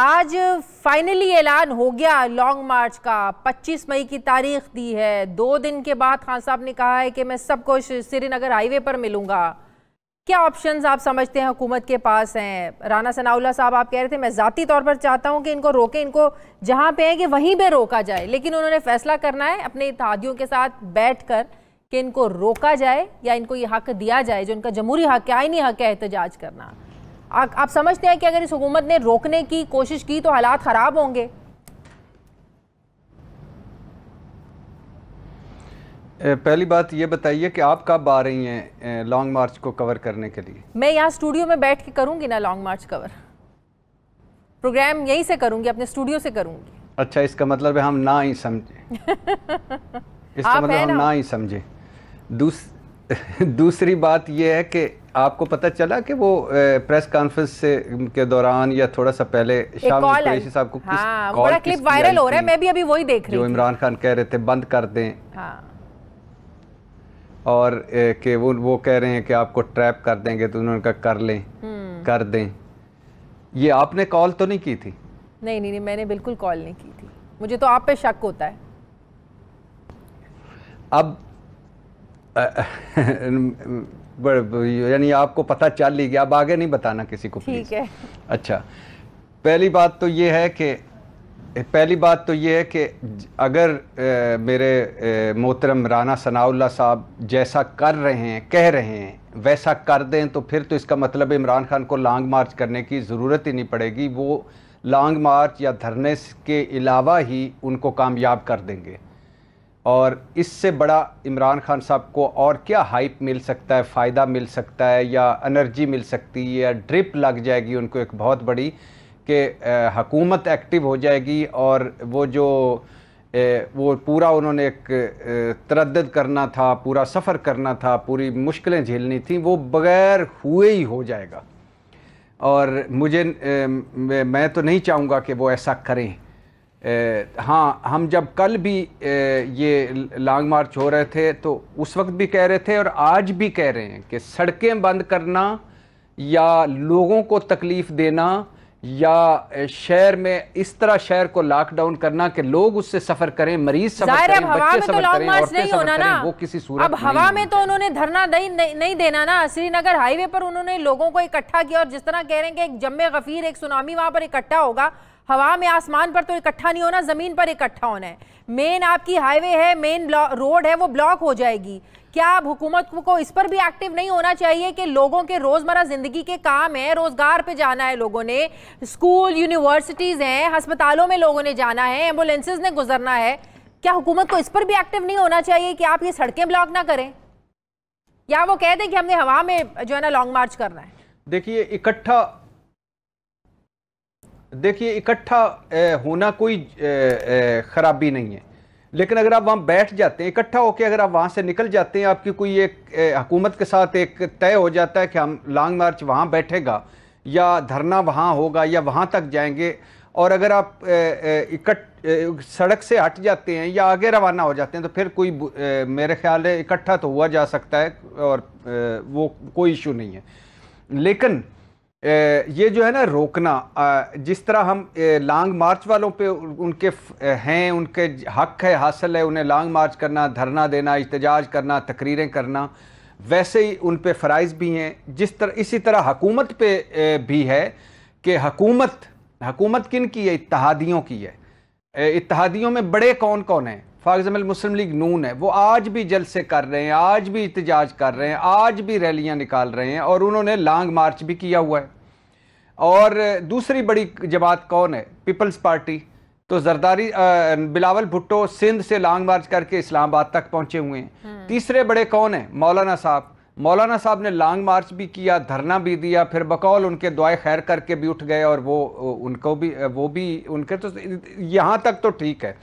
आज फाइनली ऐलान हो गया लॉन्ग मार्च का 25 मई की तारीख दी है दो दिन के बाद खान साहब ने कहा है कि मैं सबको श्रीनगर हाईवे पर मिलूंगा क्या ऑप्शंस आप समझते हैं हुकूमत के पास हैं राना सनाउल्ला साहब आप कह रहे थे मैं ज़ाती तौर पर चाहता हूं कि इनको रोके इनको जहां पे है कि वहीं पे रोका जाए लेकिन उन्होंने फैसला करना है अपने इतिहादियों के साथ बैठ कर कि इनको रोका जाए या इनको ये हक दिया जाए जो इनका जमहूरी हक है आईनी हक है एहतजाज करना आ, आप समझते हैं कि अगर इस हुकूमत ने रोकने की कोशिश की तो हालात ख़राब होंगे पहली बात ये बताइए कि आप कब आ रही हैं लॉन्ग मार्च को कवर करने के लिए मैं यहाँ स्टूडियो में बैठ के करूँगी ना लॉन्ग मार्च कवर प्रोग्राम यहीं से करूँगी अपने स्टूडियो से करूँगी अच्छा इसका मतलब हम ना ही समझे इसका मतलब हम ना ही समझे दूस, दूसरी बात यह है कि आपको पता चला कि वो प्रेस कॉन्फ्रेंस से के दौरान या थोड़ा सा पहले शाम साहब को किस हाँ, क्लिप वायरल हो रहा है मैं भी अभी वही देख रही जो इमरान खान कह रहे थे बंद कर दें हाँ। और के वो वो कह रहे हैं कि आपको ट्रैप कर देंगे तो उन्होंने कहा कर लें हम्म। कर दें ये आपने कॉल तो नहीं की थी नहीं नहीं नहीं मैंने बिल्कुल कॉल नहीं की थी मुझे तो आप पे शक होता है अब यानी आपको पता चल ही गया अब आगे नहीं बताना किसी को ठीक है अच्छा पहली बात तो ये है कि पहली बात तो ये है कि अगर ए, मेरे मोहतरम राना सनाउल्ला साहब जैसा कर रहे हैं कह रहे हैं वैसा कर दें तो फिर तो इसका मतलब इमरान खान को लॉन्ग मार्च करने की ज़रूरत ही नहीं पड़ेगी वो लॉन्ग मार्च या धरने के अलावा ही उनको कामयाब कर देंगे और इससे बड़ा इमरान खान साहब को और क्या हाइप मिल सकता है फ़ायदा मिल सकता है या एनर्जी मिल सकती है या ड्रिप लग जाएगी उनको एक बहुत बड़ी कि हकूमत एक्टिव हो जाएगी और वो जो ए, वो पूरा उन्होंने एक तरद करना था पूरा सफ़र करना था पूरी मुश्किलें झेलनी थी वो बग़ैर हुए ही हो जाएगा और मुझे ए, मैं तो नहीं चाहूँगा कि वो ऐसा करें हाँ हम जब कल भी ये लॉन्ग मार्च हो रहे थे तो उस वक्त भी कह रहे थे और आज भी कह रहे हैं कि सड़कें बंद करना या लोगों को तकलीफ़ देना या शहर में इस तरह शहर को लॉकडाउन करना कि लोग उससे सफर करें मरीज सफर करें हवा बच्चे में तो लॉन्ग मार्च नहीं होना ना वो किसी सूरत अब हवा में तो उन्होंने धरना नहीं, नहीं देना ना श्रीनगर हाईवे पर उन्होंने लोगों को इकट्ठा किया और जिस तरह कह रहे हैं कि एक जम्मे गफीर एक सुनामी वहां पर इकट्ठा होगा हवा में आसमान पर तो इकट्ठा नहीं होना ज़मीन पर इकट्ठा होना है मेन आपकी हाईवे है मेन रोड है वो ब्लॉक हो जाएगी क्या अब हुकूमत को इस पर भी एक्टिव नहीं होना चाहिए कि लोगों के रोज़मर्रा ज़िंदगी के काम है रोज़गार पे जाना है लोगों ने स्कूल यूनिवर्सिटीज़ हैं अस्पतालों में लोगों ने जाना है एम्बुलेंसेज ने गुजरना है क्या हुकूमत को इस पर भी एक्टिव नहीं होना चाहिए कि आप ये सड़कें ब्लॉक ना करें या वो कह दें कि हमने हवा में जो है ना लॉन्ग मार्च करना है देखिए इकट्ठा देखिए इकट्ठा होना कोई ख़राबी नहीं है लेकिन अगर आप वहाँ बैठ जाते हैं इकट्ठा होकर अगर आप वहाँ से निकल जाते हैं आपकी कोई एक हुकूमत के साथ एक तय हो जाता है कि हम लॉन्ग मार्च वहाँ बैठेगा या धरना वहाँ होगा या वहाँ तक जाएंगे और अगर आप इकट्ठ सड़क से हट जाते हैं या आगे रवाना हो जाते हैं तो फिर कोई मेरे ख्याल है इकट्ठा तो हुआ जा सकता है और वो कोई इशू नहीं है लेकिन ये जो है ना रोकना जिस तरह हम लॉन्ग मार्च वालों पे उनके हैं उनके हक है हासिल है उन्हें लॉन्ग मार्च करना धरना देना इतजाज करना तकरीरें करना वैसे ही उन पे फ़राइज़ भी हैं जिस तरह इसी तरह हकूमत पे भी है कि हकूमत हकूमत किन की है इतिहादियों की है इतिहादियों में बड़े कौन कौन हैं फॉर एग्जाम्पल मुस्लिम लीग नून है वो आज भी जलसे कर रहे हैं आज भी इतजाज कर रहे हैं आज भी रैलियां निकाल रहे हैं और उन्होंने लॉन्ग मार्च भी किया हुआ है और दूसरी बड़ी जमात कौन है पीपल्स पार्टी तो जरदारी बिलावल भुट्टो सिंध से लॉन्ग मार्च करके इस्लामाबाद तक पहुंचे हुए हैं हम्म। तीसरे बड़े कौन है मौलाना साहब मौलाना साहब ने लॉन्ग मार्च भी किया धरना भी दिया फिर बकौल उनके दुआए खैर करके भी उठ गए और वो उनको भी वो भी उनके तो यहाँ तक तो ठीक है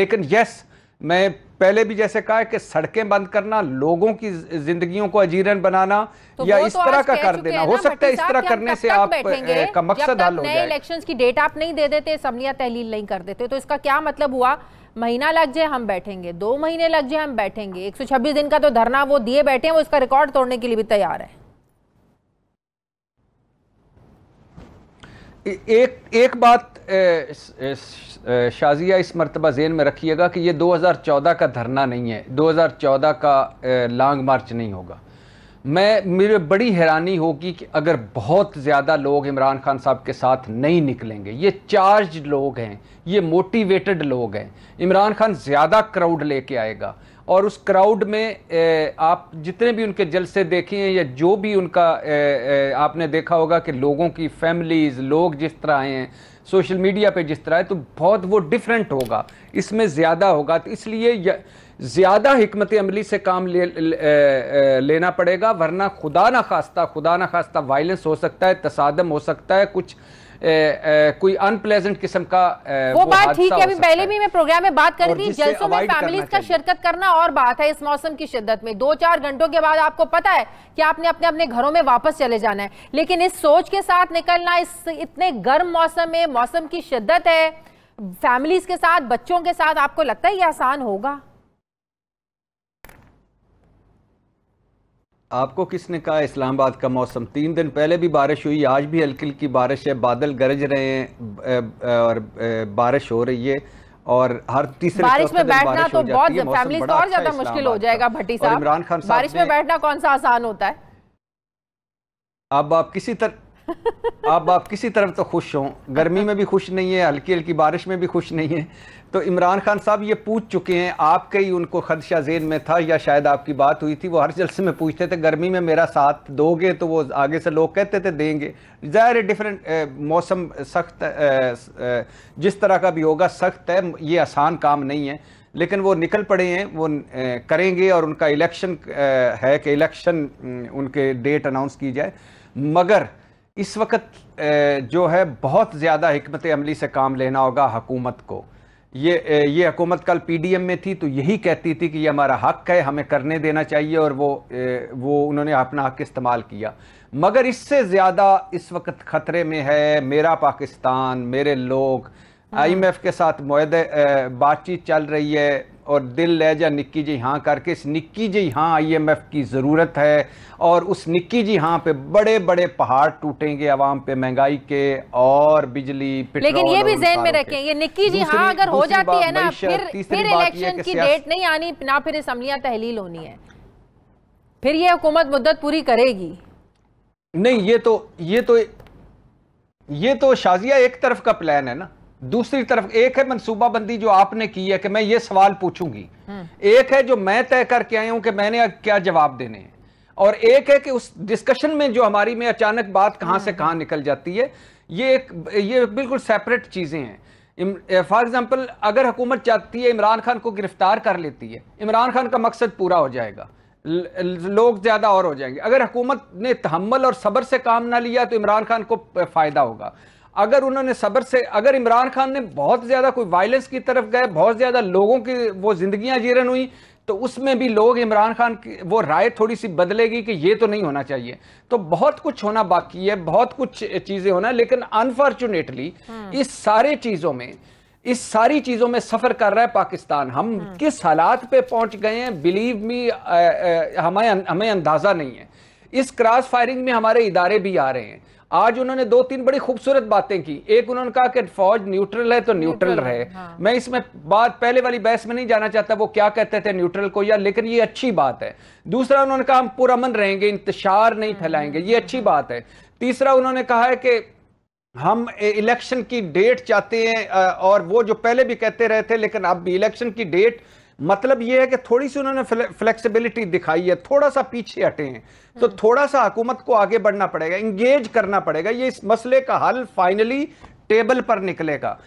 लेकिन यस मैं पहले भी जैसे कहा कि सड़कें बंद करना लोगों की जिंदगियों को अजीरन बनाना तो या इस तो तरह का कर देना हो सकता है इस तरह करने से आप का मकसद हल हो जाए इलेक्शन की डेट आप नहीं दे देते समलिया तहलील नहीं कर देते तो इसका क्या मतलब हुआ महीना लग जाए हम बैठेंगे दो महीने लग जाए हम बैठेंगे एक दिन का तो धरना वो दिए बैठे हैं वो इसका रिकॉर्ड तोड़ने के लिए भी तैयार है एक एक बात शाजिया इस मरतबा जेन में रखिएगा कि ये 2014 का धरना नहीं है 2014 का लॉन्ग मार्च नहीं होगा मैं मेरे बड़ी हैरानी होगी कि अगर बहुत ज़्यादा लोग इमरान खान साहब के साथ नहीं निकलेंगे ये चार्ज लोग हैं ये मोटिवेटेड लोग हैं इमरान खान ज़्यादा क्राउड लेके आएगा और उस क्राउड में आप जितने भी उनके जलसे देखे हैं या जो भी उनका आपने देखा होगा कि लोगों की फैमिलीज़ लोग जिस तरह आए हैं सोशल मीडिया पे जिस तरह है तो बहुत वो डिफरेंट होगा इसमें ज़्यादा होगा तो इसलिए ज़्यादा हमत अमली से काम ले, ले लेना पड़ेगा वरना खुदा ना खास्ता खुदा ना खास्ता वायलेंस हो सकता है तसादम हो सकता है कुछ कोई अनप्लेजेंट किस्म का वो, वो बात ठीक है अभी पहले भी मैं प्रोग्राम में बात कर रही थी जलसों में फैमिलीज का शिरकत करना और बात है इस मौसम की शिद्दत में दो चार घंटों के बाद आपको पता है कि आपने अपने अपने घरों में वापस चले जाना है लेकिन इस सोच के साथ निकलना इस इतने गर्म मौसम में मौसम की शिद्दत है फैमिलीज के साथ बच्चों के साथ आपको लगता है ये आसान होगा आपको किसने कहा इस्लामाबाद का मौसम तीन दिन पहले भी बारिश हुई आज भी हल्की हल्की बारिश है बादल गरज रहे हैं और बारिश हो रही है और हर तीसरे बारिश में बैठना तो बहुत फैमिली और अच्छा ज्यादा मुश्किल हो जाएगा भट्टी साहब इमरान खान बारिश में बैठना कौन सा आसान होता है अब आप किसी तरह अब आप किसी तरफ तो खुश हों गर्मी में भी खुश नहीं है हल्की हल्की बारिश में भी खुश नहीं है तो इमरान खान साहब ये पूछ चुके हैं आपके ही उनको खदशा जेन में था या शायद आपकी बात हुई थी वो हर जलसे में पूछते थे गर्मी में मेरा साथ दोगे तो वो आगे से लोग कहते थे देंगे ज़ाहिर डिफरेंट मौसम सख्त जिस तरह का भी होगा सख्त है ये आसान काम नहीं है लेकिन वो निकल पड़े हैं वो करेंगे और उनका इलेक्शन है कि इलेक्शन उनके डेट अनाउंस की जाए मगर इस वक्त जो है बहुत ज़्यादा हमत अमली से काम लेना होगा हकूमत को ये ये हकूमत कल पीडीएम में थी तो यही कहती थी कि ये हमारा हक है हमें करने देना चाहिए और वो वो उन्होंने अपना हक इस्तेमाल किया मगर इससे ज़्यादा इस वक्त ख़तरे में है मेरा पाकिस्तान मेरे लोग हाँ। आईएमएफ के साथ माहदे बातचीत चल रही है और दिल जा निक्की जी हाँ करके इस निक्की जी हाँ आईएमएफ की ज़रूरत है और उस निक्की जी हाँ पे बड़े बड़े पहाड़ टूटेंगे आवाम पे महंगाई के और बिजली लेकिन ये भी जहन में रखें ये निक्की जी हाँ अगर हो जाती है ना फिर फिर इलेक्शन की डेट नहीं आनी ना फिर असम्बलियाँ तहलील होनी है फिर ये हुकूमत मुद्दत पूरी करेगी नहीं ये तो ये तो ये तो शाजिया एक तरफ का प्लान है ना दूसरी तरफ एक है मनसूबाबंदी जो आपने की है कि मैं ये सवाल पूछूंगी एक है जो मैं तय करके आया हूं कि मैंने क्या जवाब देने हैं और एक है कि उस डिस्कशन में जो हमारी में अचानक बात कहां से कहां निकल जाती है ये एक ये बिल्कुल सेपरेट चीजें हैं फॉर एग्जाम्पल अगर हुकूमत चाहती है इमरान खान को गिरफ्तार कर लेती है इमरान खान का मकसद पूरा हो जाएगा लोग ज्यादा और हो जाएंगे अगर हुकूमत ने तहमल और सब्र से काम ना लिया तो इमरान खान को फायदा होगा अगर उन्होंने सब्र से अगर इमरान खान ने बहुत ज़्यादा कोई वायलेंस की तरफ गए बहुत ज़्यादा लोगों की वो जिंदगियां जीरन हुई तो उसमें भी लोग इमरान खान की वो राय थोड़ी सी बदलेगी कि ये तो नहीं होना चाहिए तो बहुत कुछ होना बाकी है बहुत कुछ चीज़ें होना लेकिन अनफॉर्चुनेटली हम्म। इस सारे चीज़ों में इस सारी चीज़ों में सफ़र कर रहा है पाकिस्तान हम हम्म। किस हालात पे पहुंच गए हैं बिलीव मी अं, हमें हमें अंदाज़ा नहीं है इस क्रॉस फायरिंग में हमारे इदारे भी आ रहे हैं आज उन्होंने दो तीन बड़ी खूबसूरत बातें की एक उन्होंने कहा कि फौज न्यूट्रल है तो न्यूट्रल रहे हाँ। मैं इसमें बात पहले वाली बहस में नहीं जाना चाहता वो क्या कहते थे न्यूट्रल को या लेकिन ये अच्छी बात है दूसरा उन्होंने कहा हम पुरमन रहेंगे इंतजार नहीं फैलाएंगे ये अच्छी हम्म। बात है तीसरा उन्होंने कहा है कि हम इलेक्शन की डेट चाहते हैं और वो जो पहले भी कहते रहे थे लेकिन अब भी इलेक्शन की डेट मतलब यह है कि थोड़ी सी उन्होंने फ्लेक्सिबिलिटी दिखाई है थोड़ा सा पीछे हटे हैं तो हम्म। थोड़ा सा हुकूमत को आगे बढ़ना पड़ेगा इंगेज करना पड़ेगा ये इस मसले का हल फाइनली टेबल पर निकलेगा